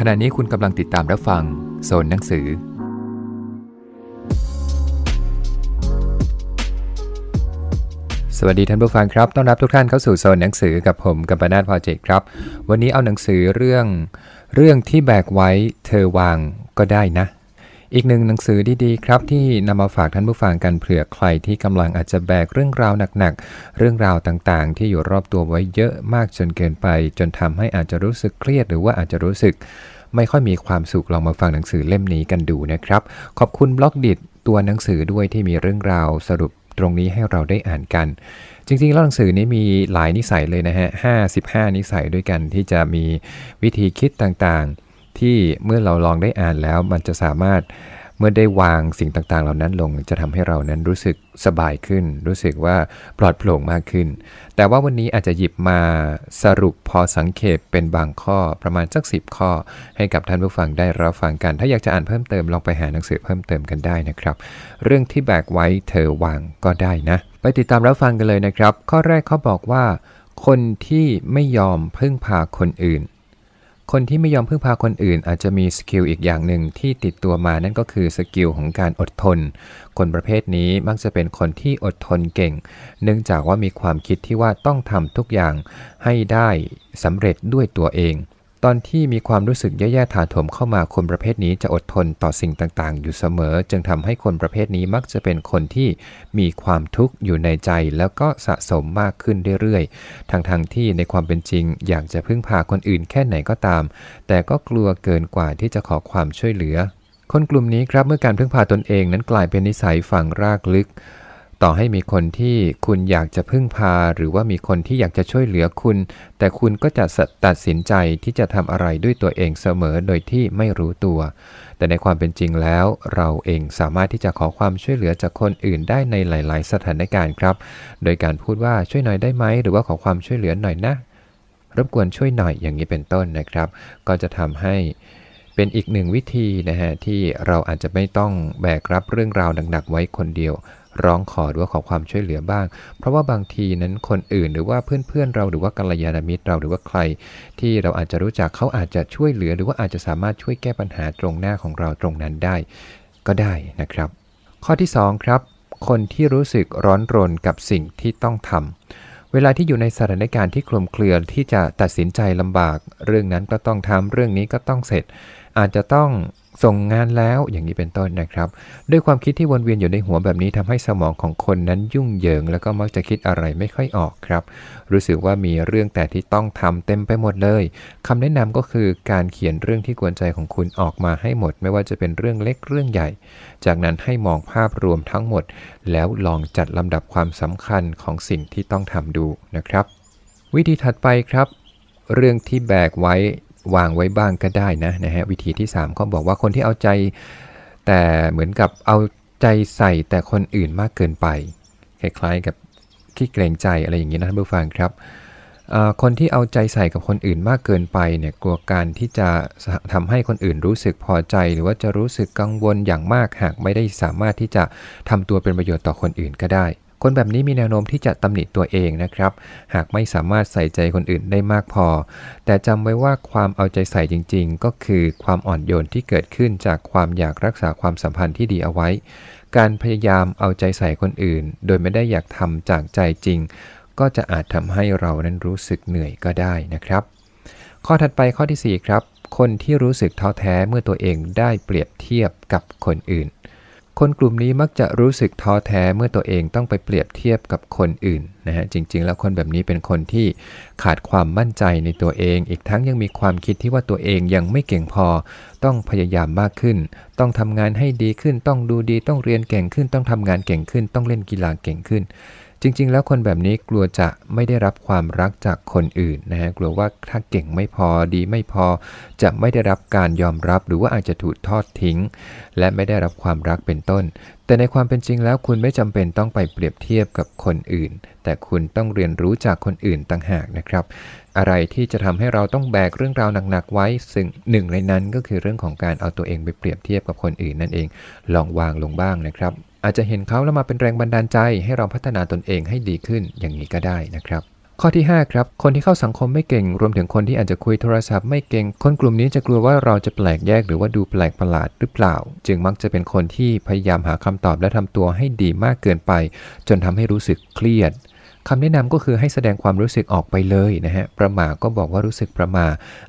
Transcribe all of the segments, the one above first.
ขณะนี้คุณกำลังติดตามรับฟังโซนหนังสือ สวัสดีท่านผู้ฟังครับ ต้อนรับทุกท่านเข้าสู่โซนหนังสือกับผมกัมปนาทพอเจตครับ วันนี้เอาหนังสือเรื่อง เรื่องที่แบกไว้เธอวางก็ได้นะอีกหนึ่งหนังสือดีๆครับ ที่นำมาฝากท่านผู้ฟังกันเผื่อใครที่กำลังอาจจะแบกเรื่องราวหนักๆเรื่องราวต่างๆ ที่อยู่รอบตัวไว้เยอะมากจนเกินไป จนทำให้อาจจะรู้สึกเครียดหรือว่าอาจจะรู้สึก ไม่ค่อยมีความสุขลองมาฟังหนังสือเล่มนี้กันดูนะครับขอบคุณบล็อกดิดตัวหนังสือด้วยที่มีเรื่องราวสรุปตรงนี้ให้เราได้อ่านกัน จริงๆแล้วหนังสือนี้มีหลายนิสัยเลยนะฮะ55 นิสัยด้วยกันที่จะมีวิธีคิดต่างๆที่เมื่อเราลองได้อ่านแล้วมันจะสามารถเมื่อได้วางสิ่งต่างๆเหล่านั้นลงจะทำให้เรานั้นรู้สึกสบายขึ้น รู้สึกว่าปลอดโปร่งมากขึ้น แต่ว่าวันนี้อาจจะหยิบมาสรุปพอสังเขปเป็นบางข้อประมาณสักสิบข้อ ให้กับท่านผู้ฟังได้รับฟังกัน ถ้าอยากจะอ่านเพิ่มเติมลองไปหาหนังสือเพิ่มเติมกันได้นะครับ เรื่องที่แบกไว้เธอวางก็ได้นะ ไปติดตามรับฟังกันเลยนะครับข้อแรกเขาบอกว่าคนที่ไม่ยอมพึ่งพาคนอื่นคนที่ไม่ยอมพึ่งพาคนอื่นอาจจะมีสกิลอีกอย่างหนึ่งที่ติดตัวมานั่นก็คือสกิลของการอดทน คนประเภทนี้มักจะเป็นคนที่อดทนเก่ง เนื่องจากว่ามีความคิดที่ว่าต้องทำทุกอย่างให้ได้สำเร็จด้วยตัวเองตอนที่มีความรู้สึกแย่ๆถาโถมเข้ามาคนประเภทนี้จะอดทนต่อสิ่งต่างๆ อยู่เสมอ จึงทำให้คนประเภทนี้มักจะเป็นคนที่มีความทุกข์อยู่ในใจแล้วก็สะสมมากขึ้นเรื่อยๆ ทั้งๆทที่ในความเป็นจริงอยากจะพึ่งพาคนอื่นแค่ไหนก็ตาม แต่ก็กลัวเกินกว่าที่จะขอความช่วยเหลือ คนกลุ่มนี้ครับเมื่อการพึ่งพาตนเองนั้นกลายเป็นนิสัยฝังรากลึกต่อให้มีคนที่คุณอยากจะพึ่งพาหรือว่ามีคนที่อยากจะช่วยเหลือคุณ แต่คุณก็จะตัดสินใจที่จะทำอะไรด้วยตัวเองเสมอโดยที่ไม่รู้ตัว แต่ในความเป็นจริงแล้ว เราเองสามารถที่จะขอความช่วยเหลือจากคนอื่นได้ในหลาย ๆ สถานการณ์ครับ โดยการพูดว่าช่วยหน่อยได้ไหม หรือว่าขอความช่วยเหลือหน่อยนะ รบกวนช่วยหน่อยอย่างนี้เป็นต้นนะครับ ก็จะทำให้เป็นอีกหนึ่งวิธีนะฮะที่เราอาจจะไม่ต้องแบกรับเรื่องราวหนักๆไว้คนเดียวร้องขอหรือว่าขอความช่วยเหลือบ้าง เพราะว่าบางทีนั้นคนอื่นหรือว่าเพื่อนๆเราหรือว่ากัลยาณมิตรเราหรือว่าใคร ที่เราอาจจะรู้จักเขาอาจจะช่วยเหลือ หรือว่าอาจจะสามารถช่วยแก้ปัญหาตรงหน้าของเราตรงนั้นได้ ก็ได้นะครับ ข้อที่2ครับคนที่รู้สึกร้อนรนกับสิ่งที่ต้องทำ เวลาที่อยู่ในสถานการณ์ที่คลุมเครือ ที่จะตัดสินใจลำบาก เรื่องนั้นก็ต้องทำเรื่องนี้ก็ต้องเสร็จ อาจจะต้องส่งงานแล้วอย่างนี้เป็นต้นนะครับ ด้วยความคิดที่วนเวียนอยู่ในหัวแบบนี้ทำให้สมองของคนนั้นยุ่งเหยิงแล้วก็มักจะคิดอะไรไม่ค่อยออกครับ รู้สึกว่ามีเรื่องแต่ที่ต้องทำเต็มไปหมดเลย คำแนะนำก็คือการเขียนเรื่องที่กวนใจของคุณออกมาให้หมด ไม่ว่าจะเป็นเรื่องเล็กเรื่องใหญ่ จากนั้นให้มองภาพรวมทั้งหมด แล้วลองจัดลำดับความสำคัญของสิ่งที่ต้องทำดูนะครับ วิธีถัดไปครับ เรื่องที่แบกไว้วางไว้บ้างก็ได้นะนะฮะวิธีที่3เขาบอกว่าคนที่เอาใจแต่เหมือนกับเอาใจใส่แต่คนอื่นมากเกินไป คล้ายๆกับขี้เกรงใจอะไรอย่างนี้นะท่านผู้ฟังครับคนที่เอาใจใส่กับคนอื่นมากเกินไปเนี่ยกลัวการที่จะทำให้คนอื่นรู้สึกพอใจ หรือว่าจะรู้สึกกังวลอย่างมากหากไม่ได้สามารถที่จะทำตัวเป็นประโยชน์ต่อคนอื่นก็ได้คนแบบนี้มีแนวโน้มที่จะตำหนิตัวเองนะครับ หากไม่สามารถใส่ใจคนอื่นได้มากพอ แต่จำไว้ว่าความเอาใจใส่จริงๆ ก็คือความอ่อนโยนที่เกิดขึ้นจากความอยากรักษาความสัมพันธ์ที่ดีเอาไว้ การพยายามเอาใจใส่คนอื่น โดยไม่ได้อยากทำจากใจจริง ก็จะอาจทำให้เรานั้นรู้สึกเหนื่อยก็ได้นะครับ ข้อถัดไปข้อที่ 4ครับ คนที่รู้สึกท้อแท้เมื่อตัวเองได้เปรียบเทียบกับคนอื่นคนกลุ่มนี้มักจะรู้สึกท้อแท้เมื่อตัวเองต้องไปเปรียบเทียบกับคนอื่นนะฮะจริงๆแล้วคนแบบนี้เป็นคนที่ขาดความมั่นใจในตัวเอง อีกทั้งยังมีความคิดที่ว่าตัวเองยังไม่เก่งพอ ต้องพยายามมากขึ้น ต้องทำงานให้ดีขึ้น ต้องดูดีต้องเรียนเก่งขึ้น ต้องทำงานเก่งขึ้นต้องเล่นกีฬาเก่งขึ้นจริงๆแล้วคนแบบนี้กลัวจะไม่ได้รับความรักจากคนอื่นนะฮะกลัวว่าถ้าเก่งไม่พอดีไม่พอ จะไม่ได้รับการยอมรับหรือว่าอาจจะถูกทอดทิ้ง และไม่ได้รับความรักเป็นต้น แต่ในความเป็นจริงแล้วคุณไม่จำเป็นต้องไปเปรียบเทียบกับคนอื่น แต่คุณต้องเรียนรู้จากคนอื่นต่างหากนะครับ อะไรที่จะทำให้เราต้องแบกเรื่องราวหนักๆไว้ ซึ่งหนึ่งในนั้นก็คือเรื่องของการเอาตัวเองไปเปรียบเทียบกับคนอื่นนั่นเอง ลองวางลงบ้างนะครับอาจจะเห็นเขาแล้วมาเป็นแรงบันดาลใจให้เราพัฒนาตนเองให้ดีขึ้นอย่างนี้ก็ได้นะครับข้อที่ 5 ครับ คนที่เข้าสังคมไม่เก่ง รวมถึงคนที่อาจจะคุยโทรศัพท์ไม่เก่งคนกลุ่มนี้จะกลัวว่าเราจะแปลกแยกหรือว่าดูแปลกประหลาดหรือเปล่า จึงมักจะเป็นคนที่พยายามหาคำตอบและทำตัวให้ดีมากเกินไป จนทำให้รู้สึกเครียดคำแนะนำก็คือให้แสดงความรู้สึกออกไปเลยนะฮะประมาก็บอกว่ารู้สึกประมา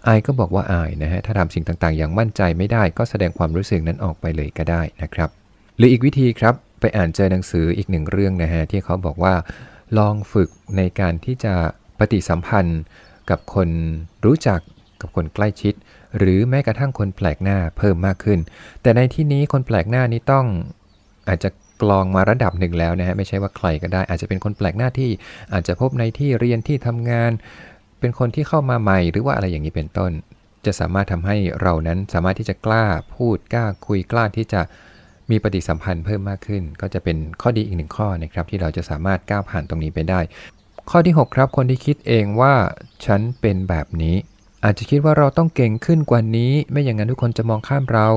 อายก็บอกว่าอายนะฮะถ้าทำสิ่งต่างๆอย่างมั่นใจไม่ได้ ก็แสดงความรู้สึกนั้นออกไปเลยก็ได้นะครับหรืออีกวิธีครับไปอ่านเจอหนังสืออีกหนึ่งเรื่องนะฮะที่เขาบอกว่า ลองฝึกในการที่จะปฏิสัมพันธ์กับคนรู้จักกับคนใกล้ชิด หรือแม้กระทั่งคนแปลกหน้าเพิ่มมากขึ้น แต่ในที่นี้คนแปลกหน้านี้ต้องอาจจะกลองมาระดับหนึ่งแล้วนะฮะไม่ใช่ว่าใครก็ได้ อาจจะเป็นคนแปลกหน้าที่ อาจจะพบในที่เรียนที่ทำงาน เป็นคนที่เข้ามาใหม่ หรือว่าอะไรอย่างนี้เป็นต้น จะสามารถทำให้เรานั้นสามารถที่จะกล้าพูด กล้าคุยกล้าที่จะมีปฏิสัมพันธ์เพิ่มมากขึ้น ก็จะเป็นข้อดีอีกหนึ่งข้อนะครับที่เราจะสามารถก้าวผ่านตรงนี้ไปได้ ข้อที่ 6 ครับคนที่คิดเองว่าฉันเป็นแบบนี้ อาจจะคิดว่าเราต้องเก่งขึ้นกว่านี้ ไม่อย่างนั้นทุกคนจะมองข้ามเรา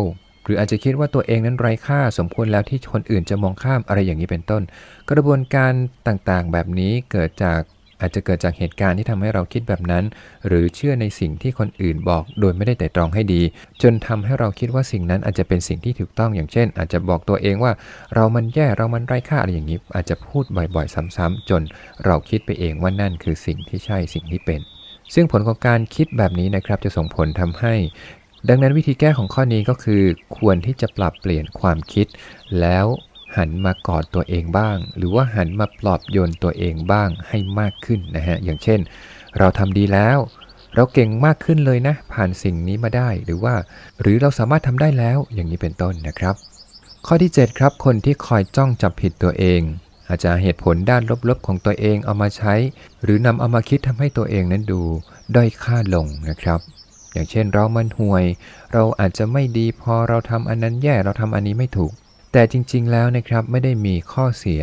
หรืออาจจะคิดว่าตัวเองนั้นไร้ค่าสมควรแล้วที่คนอื่นจะมองข้ามอะไรอย่างนี้เป็นต้น กระบวนการต่างๆ แบบนี้เกิดจากอาจจะเกิดจากเหตุการณ์ที่ทำให้เราคิดแบบนั้น หรือเชื่อในสิ่งที่คนอื่นบอกโดยไม่ได้แต่ตรองให้ดี จนทำให้เราคิดว่าสิ่งนั้นอาจจะเป็นสิ่งที่ถูกต้องอย่างเช่นอาจจะบอกตัวเองว่า เรามันแย่เรามันไร้ค่าอะไรอย่างนี้อาจจะพูดบ่อยๆ ซ้ำ ๆ จนเราคิดไปเองว่านั่นคือสิ่งที่ใช่สิ่งที่เป็น ซึ่งผลของการคิดแบบนี้นะครับจะส่งผลทำให้ ดังนั้นวิธีแก้ของข้อนี้ก็คือ ควรที่จะปรับเปลี่ยนความคิด แล้วหันมากอดตัวเองบ้าง หรือว่าหันมาปลอบโยนตัวเองบ้างให้มากขึ้นนะฮะอย่างเช่น เราทำดีแล้ว เราเก่งมากขึ้นเลยนะ ผ่านสิ่งนี้มาได้หรือว่า หรือเราสามารถทำได้แล้วอย่างนี้เป็นต้นนะครับ ข้อที่ 7 ครับคนที่คอยจ้องจับผิดตัวเอง อาจจะเหตุผลด้านลบๆของตัวเองเอามาใช้ หรือนำเอามาคิดทำให้ตัวเองนั้นดูด้อยค่าลงนะครับ อย่างเช่นเรามันห่วย เราอาจจะไม่ดีพอเราทำอันนั้นแย่เราทำอันนี้ไม่ถูกแต่จริงๆแล้วนะครับไม่ได้มีข้อเสีย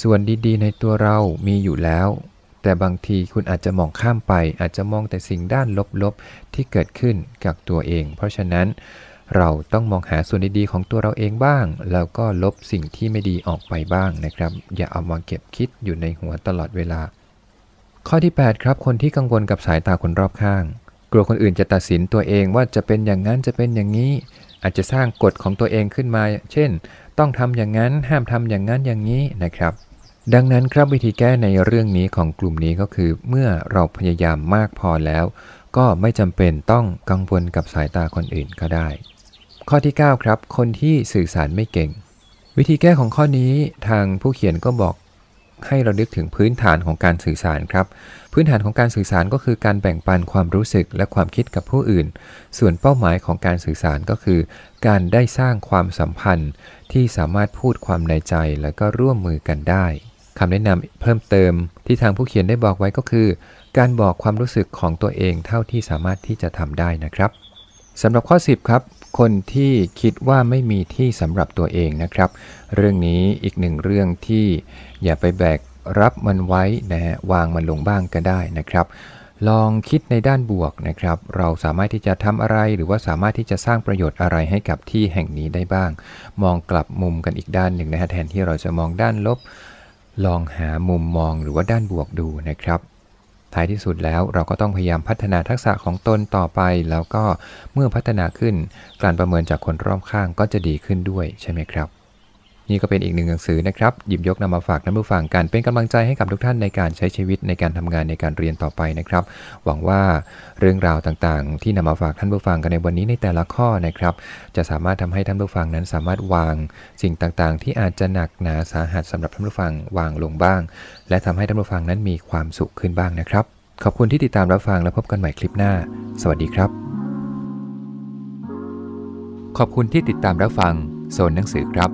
ส่วนดีๆ ในตัวเรามีอยู่แล้ว แต่บางทีคุณอาจจะมองข้ามไป อาจจะมองแต่สิ่งด้านลบๆที่เกิดขึ้นกับตัวเอง เพราะฉะนั้น เราต้องมองหาส่วนดีๆของตัวเราเองบ้าง แล้วก็ลบสิ่งที่ไม่ดีออกไปบ้างนะครับอย่าเอามาเก็บคิดอยู่ในหัวตลอดเวลา ข้อที่ 8 ครับคนที่กังวลกับสายตาคนรอบข้างกลัวคนอื่นจะตัดสินตัวเองว่าจะเป็นอย่างนั้นจะเป็นอย่างนี้ อาจจะสร้างกฎของตัวเองขึ้นมา เช่น ต้องทำอย่างนั้นห้ามทำอย่างนั้นอย่างนี้นะครับ ดังนั้นครับวิธีแก้ในเรื่องนี้ของกลุ่มนี้ก็คือ เมื่อเราพยายามมากพอแล้ว ก็ไม่จำเป็นต้องกังวลกับสายตาคนอื่นก็ได้ ข้อที่9ครับคนที่สื่อสารไม่เก่ง วิธีแก้ของข้อนี้ทางผู้เขียนก็บอกให้เราลึกถึงพื้นฐานของการสื่อสารครับ พื้นฐานของการสื่อสารก็คือการแบ่งปันความรู้สึกและความคิดกับผู้อื่น ส่วนเป้าหมายของการสื่อสารก็คือ การได้สร้างความสัมพันธ์ที่สามารถพูดความในใจและก็ร่วมมือกันได้คำแนะนำเพิ่มเติมที่ทางผู้เขียนได้บอกไว้ก็คือ การบอกความรู้สึกของตัวเองเท่าที่สามารถที่จะทำได้นะครับสำหรับข้อ10ครับคนที่คิดว่าไม่มีที่สำหรับตัวเองนะครับ เรื่องนี้อีกหนึ่งเรื่องที่อย่าไปแบกรับมันไว้นะฮะวางมันลงบ้างก็ได้นะครับ ลองคิดในด้านบวกนะครับ เราสามารถที่จะทำอะไรหรือว่าสามารถที่จะสร้างประโยชน์อะไรให้กับที่แห่งนี้ได้บ้าง มองกลับมุมกันอีกด้านหนึ่งนะฮะแทนที่เราจะมองด้านลบ ลองหามุมมองหรือว่าด้านบวกดูนะครับท้ายที่สุดแล้วเราก็ต้องพยายามพัฒนาทักษะของตนต่อไป แล้วก็เมื่อพัฒนาขึ้นการประเมินจากคนรอบข้างก็จะดีขึ้นด้วยใช่ไหมครับนี่ก็เป็นอีกหนึ่งหนังสือนะครับหยิบยกนำมาฝากท่านผู้ฟังกัน เป็นกำลังใจให้กับทุกท่านในการใช้ชีวิตในการทำงานในการเรียนต่อไปนะครับ หวังว่าเรื่องราวต่างๆ ที่นำมาฝากท่านผู้ฟังกันในวันนี้ในแต่ละข้อนะครับ จะสามารถทำให้ท่านผู้ฟังนั้นสามารถวาง สิ่งต่างๆที่อาจจะหนักหนาสาหัสสาหรับท่านผู้ฟังวางลงบ้าง และทำให้ท่านผู้ฟังนั้นมีความสุขขึ้นบ้างนะครับ ขอบคุณที่ติดตามรับฟังและพบกันใหม่คลิปหน้า สวัสดีครับ ขอบคุณที่ติดตามรับฟังโซนหนังสือครับ